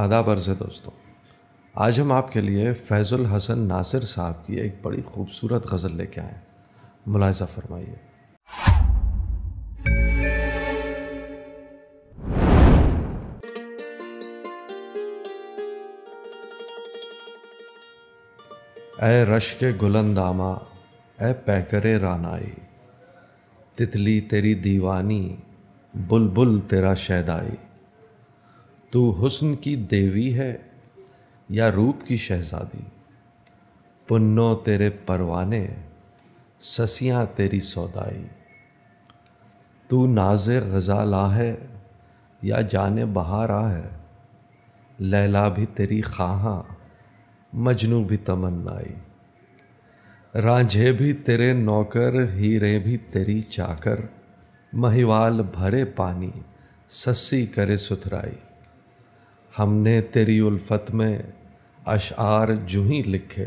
आदाब अर्ज़ है दोस्तों आज हम आपके लिए फैज़ुल हसन नासिर साहब की एक बड़ी खूबसूरत गज़ल लेके आए मुलायजा फरमाइए ऐ रश के गुलंदामा ए पैकरे रानाई तितली तेरी दीवानी बुलबुल तेरा शैदाई तू हुस्न की देवी है या रूप की शहजादी पुन्नो तेरे परवाने ससियाँ तेरी सौदाई तू नाज गज़ा ला है या जाने आ है लैला भी तेरी खाहा मजनू भी तमन्नाई रांझे भी तेरे नौकर हीरे भी तेरी चाकर महिवाल भरे पानी सस्सी करे सुथराई हमने तेरी उल्फत में अशार जूही लिखे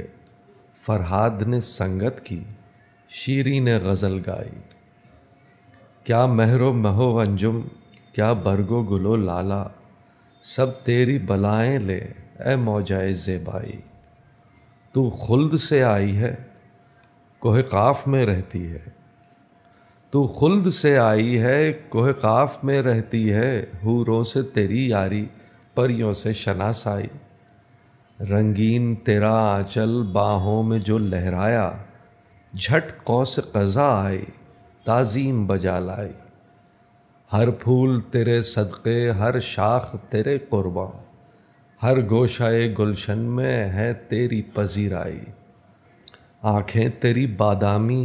फरहाद ने संगत की शीरी ने गज़ल गाई क्या महरो महो अंजुम क्या बरगो गुलो लाला सब तेरी बलाएं ले ए मौजाए जेबाई तू खुल्द से आई है कोह काफ में रहती है तू खुल्द से आई है कोह काफ में रहती है हूरों से तेरी यारी परियों से शनासाई रंगीन तेरा आंचल बाहों में जो लहराया झट कौस कज़ा आए ताजीम बजा लाई हर फूल तेरे सदक़े हर शाख तेरे कुर्बा हर गोशाए गुलशन में है तेरी पजीराई आँखें तेरी बादामी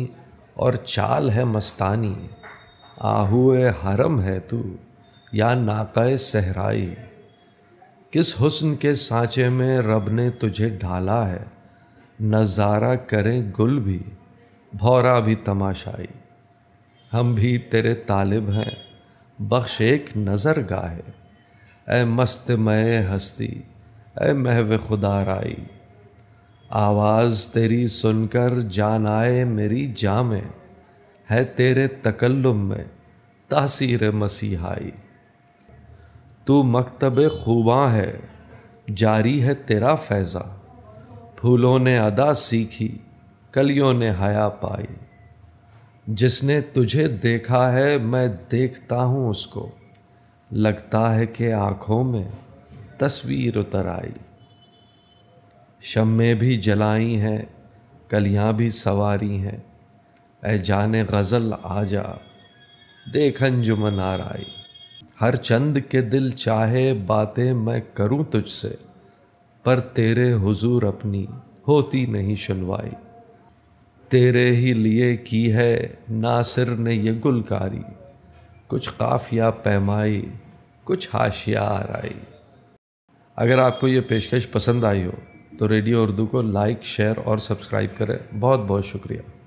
और चाल है मस्तानी आहुए हरम है तू या नाकाए सहराई किस हुस्न के सांचे में रब ने तुझे ढाला है नज़ारा करें गुल भी भौरा भी तमाशाई हम भी तेरे तालिब हैं बख्श एक नज़र गाहे ए मस्त मय हस्ती ए महव आई आवाज़ तेरी सुनकर जान आए मेरी जामे है तेरे तकल्लुम में तासीर मसीहाई तू मकतब खूबा है जारी है तेरा फैज़ा फूलों ने अदा सीखी कलियों ने हया पाई जिसने तुझे देखा है मैं देखता हूँ उसको लगता है कि आँखों में तस्वीर उतर आई शमें भी जलाई हैं कलियाँ भी सवारी हैं ए जाने गज़ल आ जा देखन जुमन आर आई हर चंद के दिल चाहे बातें मैं करूं तुझसे पर तेरे हुजूर अपनी होती नहीं सुनवाई तेरे ही लिए की है नासिर ने ये गुलकारी कुछ काफिया पैमाई कुछ हाशिया आराई अगर आपको ये पेशकश पसंद आई हो तो रेडियो उर्दू को लाइक शेयर और सब्सक्राइब करें बहुत बहुत शुक्रिया